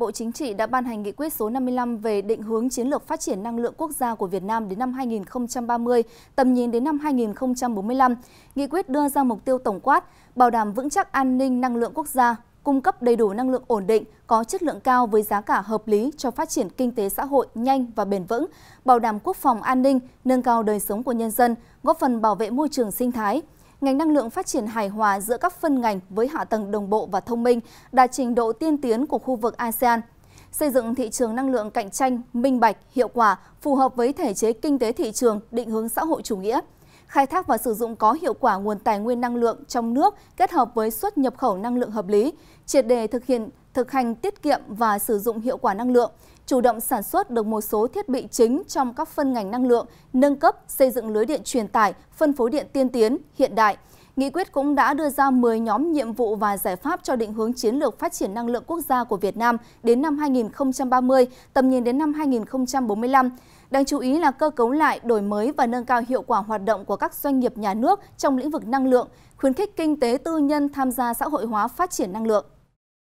Bộ Chính trị đã ban hành nghị quyết số 55 về định hướng chiến lược phát triển năng lượng quốc gia của Việt Nam đến năm 2030, tầm nhìn đến năm 2045. Nghị quyết đưa ra mục tiêu tổng quát, bảo đảm vững chắc an ninh năng lượng quốc gia, cung cấp đầy đủ năng lượng ổn định, có chất lượng cao với giá cả hợp lý cho phát triển kinh tế xã hội nhanh và bền vững, bảo đảm quốc phòng an ninh, nâng cao đời sống của nhân dân, góp phần bảo vệ môi trường sinh thái – ngành năng lượng phát triển hài hòa giữa các phân ngành với hạ tầng đồng bộ và thông minh, đạt trình độ tiên tiến của khu vực ASEAN. Xây dựng thị trường năng lượng cạnh tranh, minh bạch, hiệu quả, phù hợp với thể chế kinh tế thị trường, định hướng xã hội chủ nghĩa khai thác và sử dụng có hiệu quả nguồn tài nguyên năng lượng trong nước kết hợp với xuất nhập khẩu năng lượng hợp lý, triệt đề thực hiện thực hành tiết kiệm và sử dụng hiệu quả năng lượng, chủ động sản xuất được một số thiết bị chính trong các phân ngành năng lượng, nâng cấp, xây dựng lưới điện truyền tải, phân phối điện tiên tiến, hiện đại. Nghị quyết cũng đã đưa ra 10 nhóm nhiệm vụ và giải pháp cho định hướng chiến lược phát triển năng lượng quốc gia của Việt Nam đến năm 2030, tầm nhìn đến năm 2045. Đáng chú ý là cơ cấu lại, đổi mới và nâng cao hiệu quả hoạt động của các doanh nghiệp nhà nước trong lĩnh vực năng lượng, khuyến khích kinh tế tư nhân tham gia xã hội hóa phát triển năng lượng.